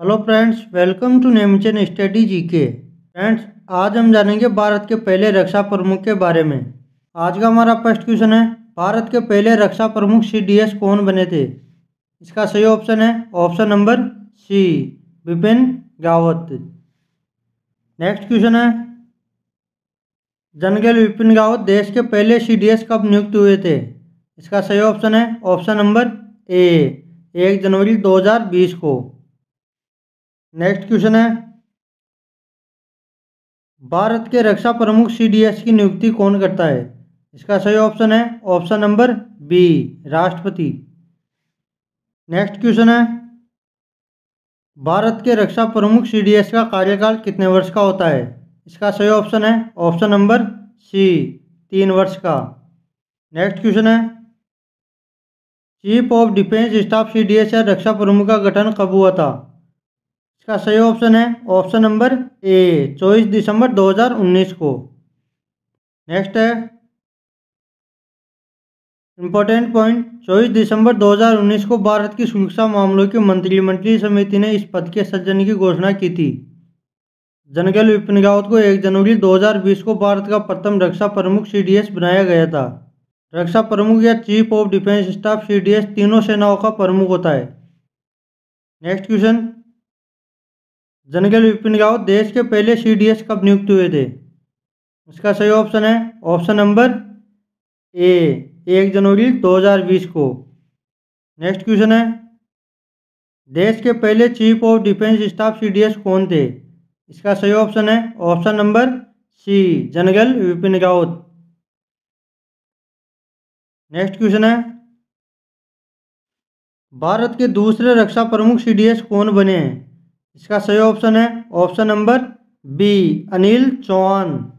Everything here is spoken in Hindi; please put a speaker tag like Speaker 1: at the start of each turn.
Speaker 1: हेलो फ्रेंड्स वेलकम टू नेमचन स्टडी जी के फ्रेंड्स आज हम जानेंगे भारत के पहले रक्षा प्रमुख के बारे में आज का हमारा फर्स्ट क्वेश्चन है भारत के पहले रक्षा प्रमुख सी डी एस कौन बने थे इसका सही ऑप्शन है option number C Bipin Rawat next question है जनरल विपिन रावत देश के पहले सी डी एस कब नियुक्त हुए थे इसका सही ऑप्शन है ऑप्शन नंबर ए एक जनवरी दो को नेक्स्ट क्वेश्चन है भारत के रक्षा प्रमुख सीडीएस की नियुक्ति कौन करता है इसका सही ऑप्शन है ऑप्शन नंबर बी राष्ट्रपति नेक्स्ट क्वेश्चन है भारत के रक्षा प्रमुख सीडीएस का कार्यकाल कितने वर्ष का होता है इसका सही ऑप्शन है ऑप्शन नंबर सी तीन वर्ष का नेक्स्ट क्वेश्चन है chief of defence staff CDS या रक्षा प्रमुख का गठन कब हुआ था इसका सही ऑप्शन है ऑप्शन नंबर ए चौबीस दिसंबर 2019 को नेक्स्ट है इम्पोर्टेंट पॉइंट चौबीस दिसंबर 2019 को भारत की सुरक्षा मामलों की मंत्रिमंडलीय समिति ने इस पद के सज्जन की घोषणा की थी जनगल विपिन रावत को 1 जनवरी 2020 को भारत का प्रथम रक्षा प्रमुख सीडीएस बनाया गया था रक्षा प्रमुख या chief of defence staff CDS तीनों सेनाओं का प्रमुख होता है next question general Bipin Rawat देश के पहले सीडीएस कब नियुक्त हुए थे इसका सही ऑप्शन है ऑप्शन नंबर ए एक जनवरी 2020 को नेक्स्ट क्वेश्चन है देश के पहले chief of defence staff CDS कौन थे इसका सही ऑप्शन है option number C general Bipin Rawat next question है भारत के दूसरे रक्षा प्रमुख सीडीएस कौन बने हैं इसका सही ऑप्शन है option number B Anil Chauhan